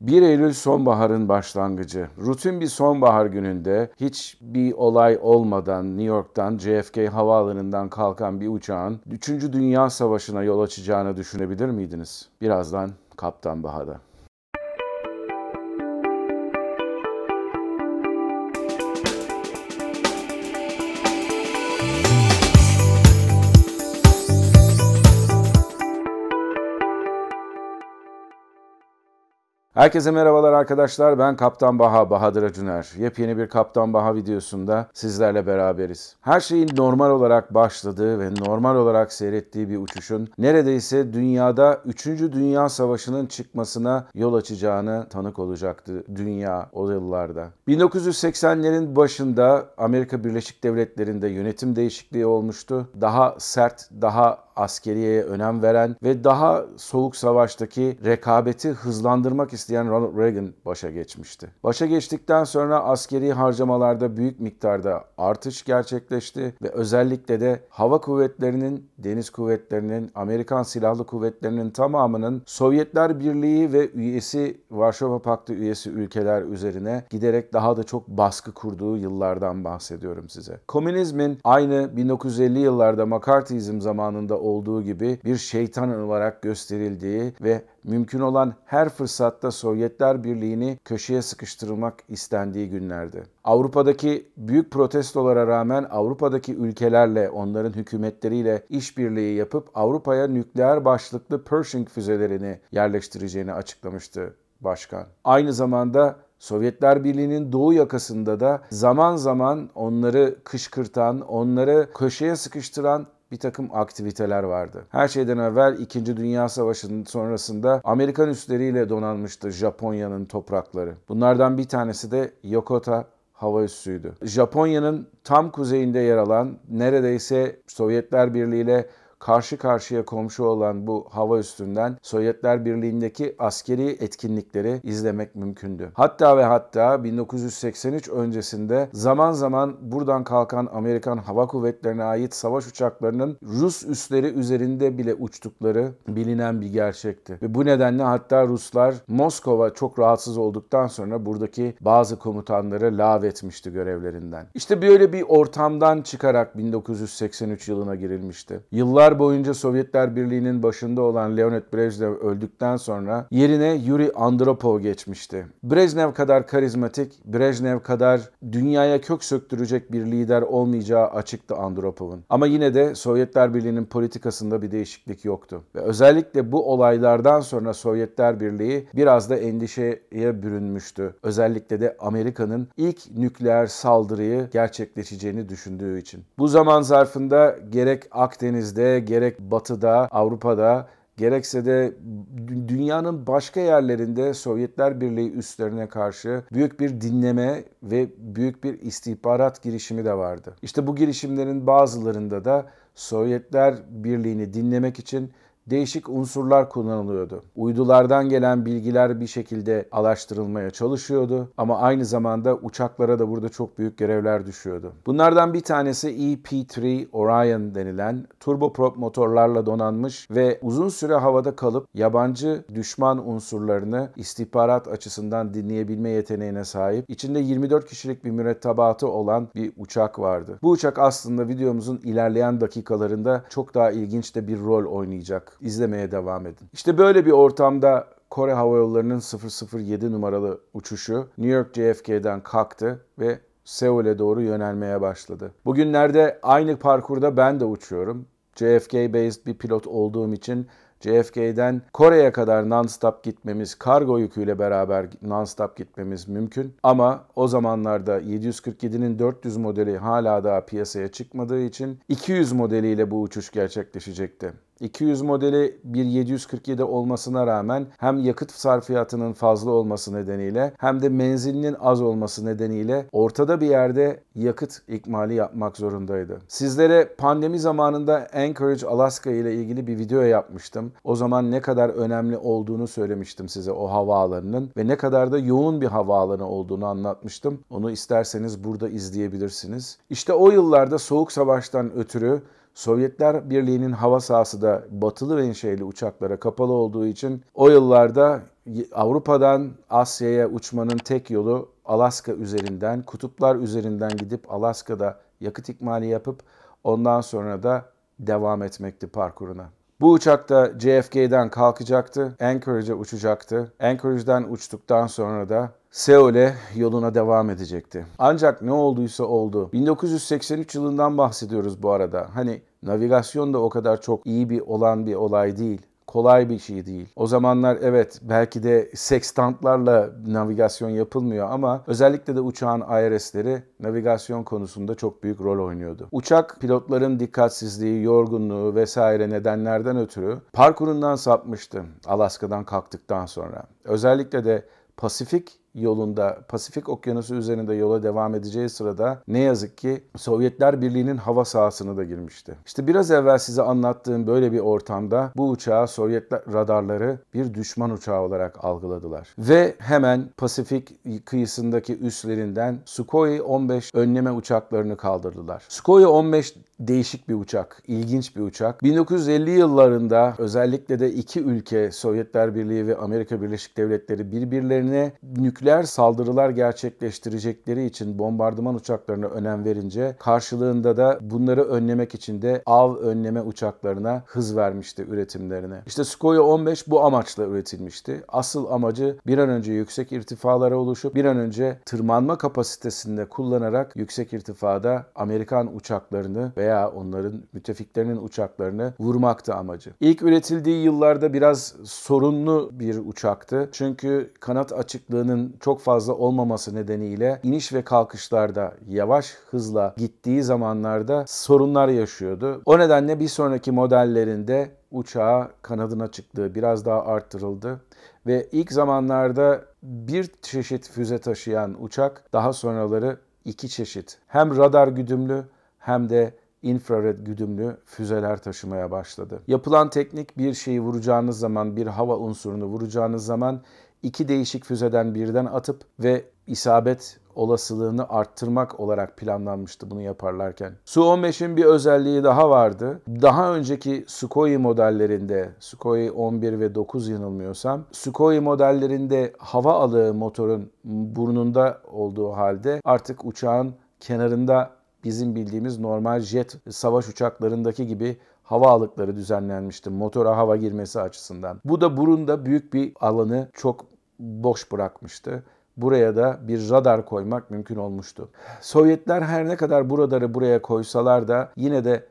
1 Eylül sonbaharın başlangıcı. Rutin bir sonbahar gününde hiçbir olay olmadan New York'tan JFK havaalanından kalkan bir uçağın 3. Dünya Savaşı'na yol açacağını düşünebilir miydiniz? Birazdan Kaptan Bahada. Herkese merhabalar arkadaşlar. Ben Kaptan Baha, Bahadır Acuner. Yepyeni bir Kaptan Baha videosunda sizlerle beraberiz. Her şeyin normal olarak başladığı ve normal olarak seyrettiği bir uçuşun neredeyse dünyada 3. Dünya Savaşı'nın çıkmasına yol açacağını tanık olacaktı dünya o yıllarda. 1980'lerin başında Amerika Birleşik Devletleri'nde yönetim değişikliği olmuştu. Daha sert, daha askeriyeye önem veren ve daha soğuk savaştaki rekabeti hızlandırmak isteyen isteyen Ronald Reagan başa geçmişti. Başa geçtikten sonra askeri harcamalarda büyük miktarda artış gerçekleşti ve özellikle de hava kuvvetlerinin, deniz kuvvetlerinin, Amerikan Silahlı Kuvvetleri'nin tamamının Sovyetler Birliği ve üyesi Varşova Paktı üyesi ülkeler üzerine giderek daha da çok baskı kurduğu yıllardan bahsediyorum size. Komünizmin aynı 1950 yıllarda McCarthyizm zamanında olduğu gibi bir şeytan olarak gösterildiği ve mümkün olan her fırsatta Sovyetler Birliği'ni köşeye sıkıştırmak istendiği günlerdi. Avrupa'daki büyük protestolara rağmen Avrupa'daki ülkelerle, onların hükümetleriyle işbirliği yapıp Avrupa'ya nükleer başlıklı Pershing füzelerini yerleştireceğini açıklamıştı başkan. Aynı zamanda Sovyetler Birliği'nin doğu yakasında da zaman zaman onları kışkırtan, onları köşeye sıkıştıran bir takım aktiviteler vardı. Her şeyden evvel 2. Dünya Savaşı'nın sonrasında Amerikan üsleriyle donanmıştı Japonya'nın toprakları. Bunlardan bir tanesi de Yokota hava üssüydü. Japonya'nın tam kuzeyinde yer alan neredeyse Sovyetler Birliği ile karşı karşıya komşu olan bu hava üstünden Sovyetler Birliği'ndeki askeri etkinlikleri izlemek mümkündü. Hatta ve hatta 1983 öncesinde zaman zaman buradan kalkan Amerikan Hava Kuvvetleri'ne ait savaş uçaklarının Rus üsleri üzerinde bile uçtukları bilinen bir gerçekti. Ve bu nedenle hatta Ruslar Moskova çok rahatsız olduktan sonra buradaki bazı komutanları lav etmişti görevlerinden. İşte böyle bir ortamdan çıkarak 1983 yılına girilmişti. Yıllar Yıllar boyunca Sovyetler Birliği'nin başında olan Leonid Brezhnev öldükten sonra yerine Yuri Andropov geçmişti. Brezhnev kadar karizmatik, Brezhnev kadar dünyaya kök söktürecek bir lider olmayacağı açıktı Andropov'un. Ama yine de Sovyetler Birliği'nin politikasında bir değişiklik yoktu. Ve özellikle bu olaylardan sonra Sovyetler Birliği biraz da endişeye bürünmüştü. Özellikle de Amerika'nın ilk nükleer saldırıyı gerçekleşeceğini düşündüğü için. Bu zaman zarfında gerek Akdeniz'de gerek Batı'da, Avrupa'da gerekse de dünyanın başka yerlerinde Sovyetler Birliği üstlerine karşı büyük bir dinleme ve büyük bir istihbarat girişimi de vardı. İşte bu girişimlerin bazılarında da Sovyetler Birliği'ni dinlemek için değişik unsurlar kullanılıyordu. Uydulardan gelen bilgiler bir şekilde alaştırılmaya çalışıyordu ama aynı zamanda uçaklara da burada çok büyük görevler düşüyordu. Bunlardan bir tanesi EP-3 Orion denilen turboprop motorlarla donanmış ve uzun süre havada kalıp yabancı düşman unsurlarını istihbarat açısından dinleyebilme yeteneğine sahip içinde 24 kişilik bir mürettebatı olan bir uçak vardı. Bu uçak aslında videomuzun ilerleyen dakikalarında çok daha ilginç de bir rol oynayacak izlemeye devam edin. İşte böyle bir ortamda Kore Hava Yolları'nın 007 numaralı uçuşu New York JFK'den kalktı ve Seul'e doğru yönelmeye başladı. Bugünlerde aynı parkurda ben de uçuyorum. JFK based bir pilot olduğum için JFK'den Kore'ye kadar nonstop gitmemiz, kargo yüküyle beraber nonstop gitmemiz mümkün. Ama o zamanlarda 747'nin 400 modeli hala daha piyasaya çıkmadığı için 200 modeliyle bu uçuş gerçekleşecekti. 200 modeli bir 1747 olmasına rağmen hem yakıt sarfiyatının fazla olması nedeniyle hem de menzilinin az olması nedeniyle ortada bir yerde yakıt ikmali yapmak zorundaydı. Sizlere pandemi zamanında Anchorage Alaska ile ilgili bir video yapmıştım. O zaman ne kadar önemli olduğunu söylemiştim size o havaalanının ve ne kadar da yoğun bir havaalanı olduğunu anlatmıştım. Onu isterseniz burada izleyebilirsiniz. İşte o yıllarda soğuk savaştan ötürü Sovyetler Birliği'nin hava sahası da batılı menşeli uçaklara kapalı olduğu için o yıllarda Avrupa'dan Asya'ya uçmanın tek yolu Alaska üzerinden, kutuplar üzerinden gidip Alaska'da yakıt ikmali yapıp ondan sonra da devam etmekti parkuruna. Bu uçak da JFK'den kalkacaktı, Anchorage'e uçacaktı. Anchorage'den uçtuktan sonra da Seul'e yoluna devam edecekti. Ancak ne olduysa oldu. 1983 yılından bahsediyoruz bu arada. Hani Navigasyon da o kadar çok iyi bir olan bir olay değil kolay bir şey değil. O zamanlar evet belki de sekstantlarla navigasyon yapılmıyor ama özellikle de uçağın IRS'leri navigasyon konusunda çok büyük rol oynuyordu. Uçak pilotların dikkatsizliği, yorgunluğu vesaire nedenlerden ötürü parkurundan sapmıştı Alaska'dan kalktıktan sonra. Özellikle de Pasifik yolunda Pasifik Okyanusu üzerinde yola devam edeceği sırada ne yazık ki Sovyetler Birliği'nin hava sahasını da girmişti. İşte biraz evvel size anlattığım böyle bir ortamda bu uçağı Sovyetler radarları bir düşman uçağı olarak algıladılar. Ve hemen Pasifik kıyısındaki üslerinden Sukhoi 15 önleme uçaklarını kaldırdılar. Sukhoi 15 değişik bir uçak, ilginç bir uçak. 1950 yıllarında özellikle de iki ülke Sovyetler Birliği ve Amerika Birleşik Devletleri birbirlerine nükleer nükleer saldırılar gerçekleştirecekleri için bombardıman uçaklarına önem verince karşılığında da bunları önlemek için de av önleme uçaklarına hız vermişti üretimlerine. İşte Sukhoi 15 bu amaçla üretilmişti. Asıl amacı bir an önce yüksek irtifalara oluşup bir an önce tırmanma kapasitesinde kullanarak yüksek irtifada Amerikan uçaklarını veya onların müttefiklerinin uçaklarını vurmaktı amacı. İlk üretildiği yıllarda biraz sorunlu bir uçaktı. Çünkü kanat açıklığının çok fazla olmaması nedeniyle iniş ve kalkışlarda yavaş hızla gittiği zamanlarda sorunlar yaşıyordu. O nedenle bir sonraki modellerinde uçağa kanadına çıktığı biraz daha arttırıldı ve ilk zamanlarda bir çeşit füze taşıyan uçak daha sonraları iki çeşit hem radar güdümlü hem de infrared güdümlü füzeler taşımaya başladı. Yapılan teknik bir şeyi vuracağınız zaman, bir hava unsurunu vuracağınız zaman iki değişik füzeden birden atıp ve isabet olasılığını arttırmak olarak planlanmıştı bunu yaparlarken. Su-15'in bir özelliği daha vardı. Daha önceki Sukhoi modellerinde, Sukhoi 11 ve 9 yanılmıyorsam, Sukhoi modellerinde hava alığı motorun burnunda olduğu halde artık uçağın kenarında bizim bildiğimiz normal jet savaş uçaklarındaki gibi hava alıkları düzenlenmişti motora hava girmesi açısından. Bu da burunda büyük bir alanı çok boş bırakmıştı. Buraya da bir radar koymak mümkün olmuştu. Sovyetler her ne kadar bu buraya koysalar da yine de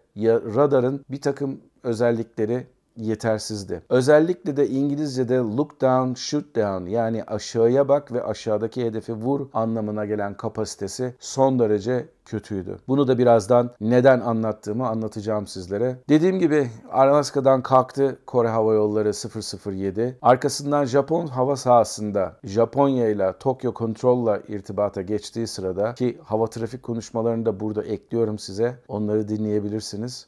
radarın bir takım özellikleri yetersizdi. Özellikle de İngilizce'de look down, shoot down yani aşağıya bak ve aşağıdaki hedefi vur anlamına gelen kapasitesi son derece kötüydü. Bunu da birazdan neden anlattığımı anlatacağım sizlere. Dediğim gibi Alaska'dan kalktı Kore Hava Yolları 007. Arkasından Japon hava sahasında Japonya ile Tokyo Control'la irtibata geçtiği sırada ki hava trafik konuşmalarını da burada ekliyorum size. Onları dinleyebilirsiniz.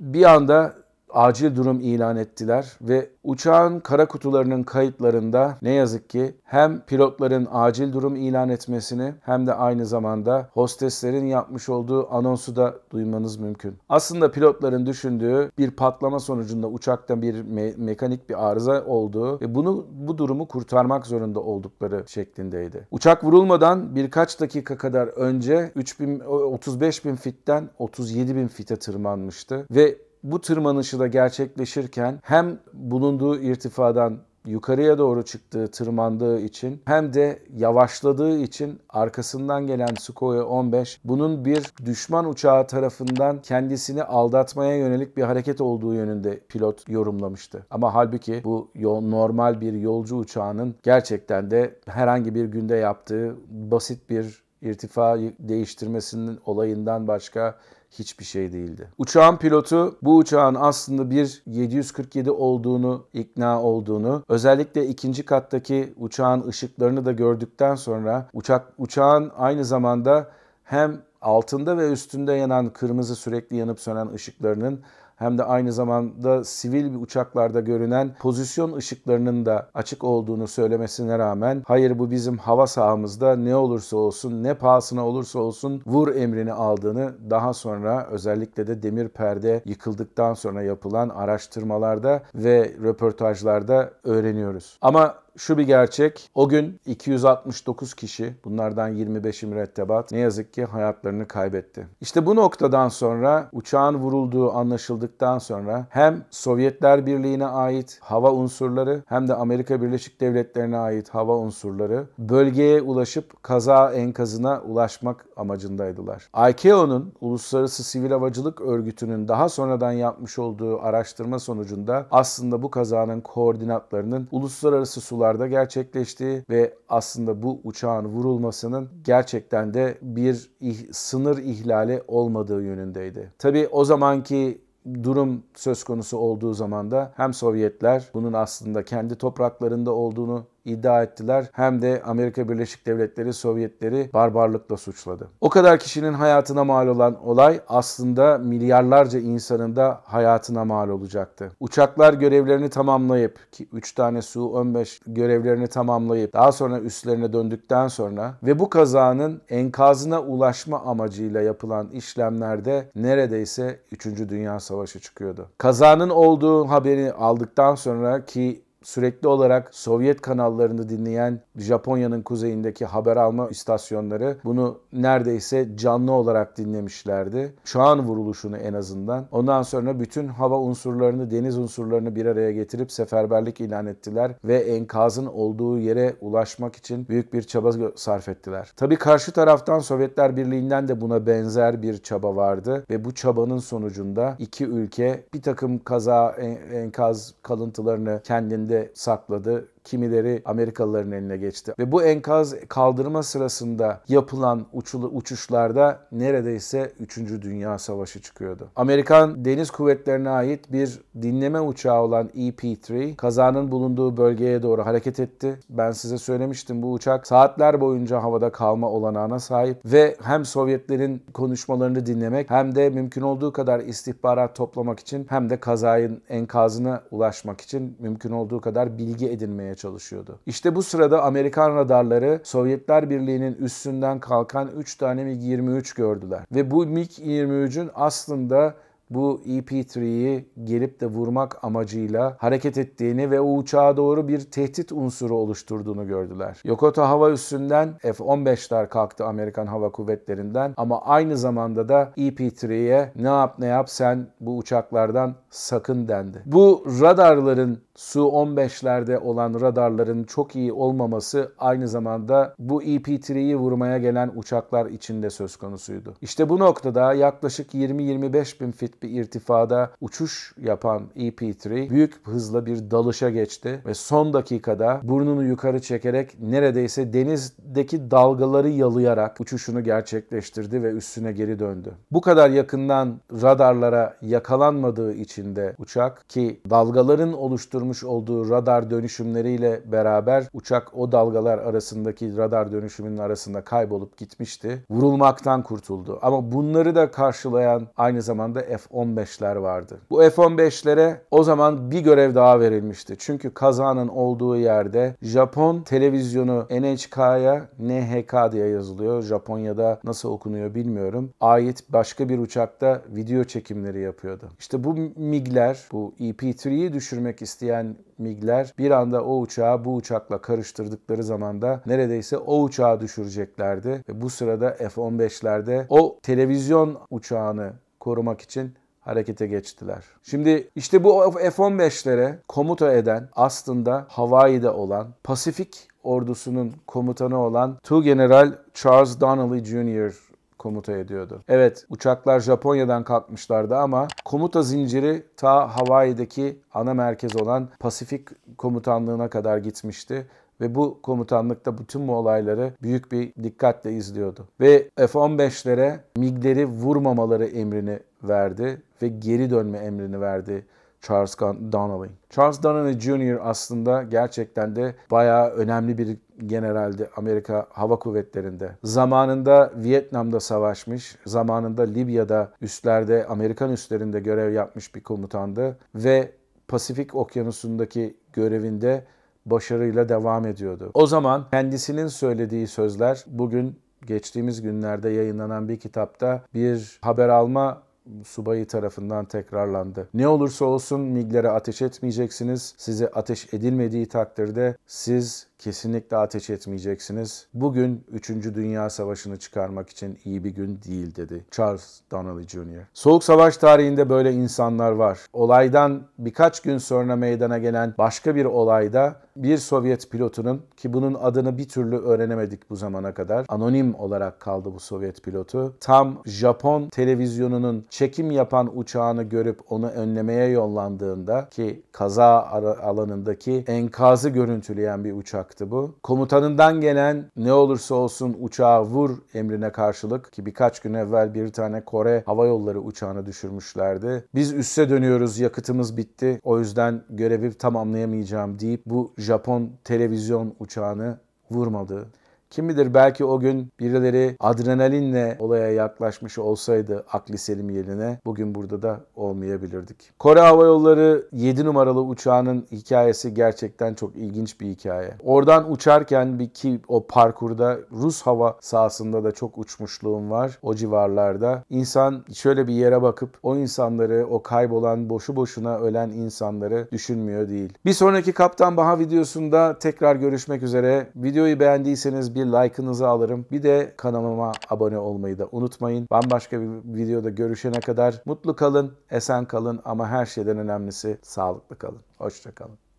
bir anda acil durum ilan ettiler ve uçağın kara kutularının kayıtlarında ne yazık ki hem pilotların acil durum ilan etmesini hem de aynı zamanda hosteslerin yapmış olduğu anonsu da duymanız mümkün. Aslında pilotların düşündüğü bir patlama sonucunda uçakta bir me- mekanik bir arıza olduğu ve bunu bu durumu kurtarmak zorunda oldukları şeklindeydi. Uçak vurulmadan birkaç dakika kadar önce 3000 35 bin fitten 37 bin fite tırmanmıştı ve bu tırmanışı da gerçekleşirken hem bulunduğu irtifadan yukarıya doğru çıktığı, tırmandığı için hem de yavaşladığı için arkasından gelen Sukhoi 15 bunun bir düşman uçağı tarafından kendisini aldatmaya yönelik bir hareket olduğu yönünde pilot yorumlamıştı. Ama halbuki bu normal bir yolcu uçağının gerçekten de herhangi bir günde yaptığı basit bir irtifa değiştirmesinin olayından başka hiçbir şey değildi. Uçağın pilotu bu uçağın aslında bir 747 olduğunu, ikna olduğunu, özellikle ikinci kattaki uçağın ışıklarını da gördükten sonra uçak uçağın aynı zamanda hem altında ve üstünde yanan kırmızı sürekli yanıp sönen ışıklarının hem de aynı zamanda sivil bir uçaklarda görünen pozisyon ışıklarının da açık olduğunu söylemesine rağmen hayır bu bizim hava sahamızda ne olursa olsun ne pahasına olursa olsun vur emrini aldığını daha sonra özellikle de demir perde yıkıldıktan sonra yapılan araştırmalarda ve röportajlarda öğreniyoruz. Ama şu bir gerçek. O gün 269 kişi bunlardan 25'i mürettebat ne yazık ki hayatlarını kaybetti. İşte bu noktadan sonra uçağın vurulduğu anlaşıldıktan sonra hem Sovyetler Birliği'ne ait hava unsurları hem de Amerika Birleşik Devletleri'ne ait hava unsurları bölgeye ulaşıp kaza enkazına ulaşmak amacındaydılar. ICAO'nun Uluslararası Sivil Havacılık Örgütü'nün daha sonradan yapmış olduğu araştırma sonucunda aslında bu kazanın koordinatlarının uluslararası sular uçaklarda gerçekleştiği ve aslında bu uçağın vurulmasının gerçekten de bir sınır ihlali olmadığı yönündeydi. Tabii o zamanki durum söz konusu olduğu zaman da hem Sovyetler bunun aslında kendi topraklarında olduğunu iddia ettiler hem de Amerika Birleşik Devletleri Sovyetleri barbarlıkla suçladı. O kadar kişinin hayatına mal olan olay aslında milyarlarca insanın da hayatına mal olacaktı. Uçaklar görevlerini tamamlayıp ki 3 tane Su-15 görevlerini tamamlayıp daha sonra üstlerine döndükten sonra ve bu kazanın enkazına ulaşma amacıyla yapılan işlemlerde neredeyse 3. Dünya Savaşı çıkıyordu. Kazanın olduğu haberi aldıktan sonra ki sürekli olarak Sovyet kanallarını dinleyen Japonya'nın kuzeyindeki haber alma istasyonları bunu neredeyse canlı olarak dinlemişlerdi. Şu an vuruluşunu en azından. Ondan sonra bütün hava unsurlarını, deniz unsurlarını bir araya getirip seferberlik ilan ettiler ve enkazın olduğu yere ulaşmak için büyük bir çaba sarf ettiler. Tabi karşı taraftan Sovyetler Birliği'nden de buna benzer bir çaba vardı ve bu çabanın sonucunda iki ülke bir takım kaza enkaz kalıntılarını kendinde sakladı kimileri Amerikalıların eline geçti. Ve bu enkaz kaldırma sırasında yapılan uçulu uçuşlarda neredeyse 3. Dünya Savaşı çıkıyordu. Amerikan Deniz Kuvvetlerine ait bir dinleme uçağı olan EP-3 kazanın bulunduğu bölgeye doğru hareket etti. Ben size söylemiştim bu uçak saatler boyunca havada kalma olanağına sahip ve hem Sovyetlerin konuşmalarını dinlemek hem de mümkün olduğu kadar istihbarat toplamak için hem de kazayın enkazına ulaşmak için mümkün olduğu kadar bilgi edinmeye geçirmeye çalışıyordu. İşte bu sırada Amerikan radarları Sovyetler Birliği'nin üstünden kalkan 3 tane MiG-23 gördüler. Ve bu MiG-23'ün aslında bu EP3'yi gelip de vurmak amacıyla hareket ettiğini ve o uçağa doğru bir tehdit unsuru oluşturduğunu gördüler. Yokota hava üssünden F-15'ler kalktı Amerikan Hava Kuvvetleri'nden ama aynı zamanda da EP3'ye ne yap ne yap sen bu uçaklardan sakın dendi. Bu radarların Su-15'lerde olan radarların çok iyi olmaması aynı zamanda bu EP-3'yi vurmaya gelen uçaklar içinde söz konusuydu. İşte bu noktada yaklaşık 20-25 bin fit bir irtifada uçuş yapan EP-3 büyük hızla bir dalışa geçti ve son dakikada burnunu yukarı çekerek neredeyse denizdeki dalgaları yalayarak uçuşunu gerçekleştirdi ve üstüne geri döndü. Bu kadar yakından radarlara yakalanmadığı için de uçak ki dalgaların oluşturma kullanmış olduğu radar dönüşümleriyle beraber uçak o dalgalar arasındaki radar dönüşümünün arasında kaybolup gitmişti. Vurulmaktan kurtuldu. Ama bunları da karşılayan aynı zamanda F-15'ler vardı. Bu F-15'lere o zaman bir görev daha verilmişti. Çünkü kazanın olduğu yerde Japon televizyonu NHK'ya NHK diye yazılıyor. Japonya'da nasıl okunuyor bilmiyorum. Ait başka bir uçakta video çekimleri yapıyordu. İşte bu MiG'ler, bu EP-3'yi düşürmek isteyen isteyen MiG'ler bir anda o uçağı bu uçakla karıştırdıkları zaman da neredeyse o uçağı düşüreceklerdi. Ve bu sırada F-15'lerde o televizyon uçağını korumak için harekete geçtiler. Şimdi işte bu F-15'lere komuta eden aslında Hawaii'de olan Pasifik ordusunun komutanı olan Tu General Charles Donnelly Jr komuta ediyordu. Evet uçaklar Japonya'dan kalkmışlardı ama komuta zinciri ta Hawaii'deki ana merkez olan Pasifik komutanlığına kadar gitmişti ve bu komutanlıkta bütün bu olayları büyük bir dikkatle izliyordu. Ve F-15'lere MiG'leri vurmamaları emrini verdi ve geri dönme emrini verdi Charles Donnelly. Charles Donnelly Jr. aslında gerçekten de bayağı önemli bir generaldi Amerika Hava Kuvvetleri'nde. Zamanında Vietnam'da savaşmış, zamanında Libya'da üstlerde, Amerikan üslerinde görev yapmış bir komutandı ve Pasifik Okyanusu'ndaki görevinde başarıyla devam ediyordu. O zaman kendisinin söylediği sözler bugün geçtiğimiz günlerde yayınlanan bir kitapta bir haber alma subayı tarafından tekrarlandı. Ne olursa olsun miglere ateş etmeyeceksiniz. Size ateş edilmediği takdirde siz Kesinlikle ateş etmeyeceksiniz. Bugün 3. Dünya Savaşı'nı çıkarmak için iyi bir gün değil dedi Charles Donnelly Jr. Soğuk Savaş tarihinde böyle insanlar var. Olaydan birkaç gün sonra meydana gelen başka bir olayda bir Sovyet pilotunun ki bunun adını bir türlü öğrenemedik bu zamana kadar anonim olarak kaldı bu Sovyet pilotu. Tam Japon televizyonunun çekim yapan uçağını görüp onu önlemeye yollandığında ki kaza alanındaki enkazı görüntüleyen bir uçak olacaktı bu. Komutanından gelen ne olursa olsun uçağı vur emrine karşılık ki birkaç gün evvel bir tane Kore hava yolları uçağını düşürmüşlerdi. Biz üsse dönüyoruz yakıtımız bitti o yüzden görevi tamamlayamayacağım deyip bu Japon televizyon uçağını vurmadı. Kim bilir belki o gün birileri adrenalinle olaya yaklaşmış olsaydı akli selim yerine bugün burada da olmayabilirdik. Kore Hava Yolları 7 numaralı uçağının hikayesi gerçekten çok ilginç bir hikaye. Oradan uçarken bir ki o parkurda Rus hava sahasında da çok uçmuşluğum var o civarlarda. İnsan şöyle bir yere bakıp o insanları, o kaybolan, boşu boşuna ölen insanları düşünmüyor değil. Bir sonraki Kaptan Baha videosunda tekrar görüşmek üzere. Videoyu beğendiyseniz bir bir like'ınızı alırım. Bir de kanalıma abone olmayı da unutmayın. Bambaşka bir videoda görüşene kadar mutlu kalın, esen kalın ama her şeyden önemlisi sağlıklı kalın. Hoşçakalın.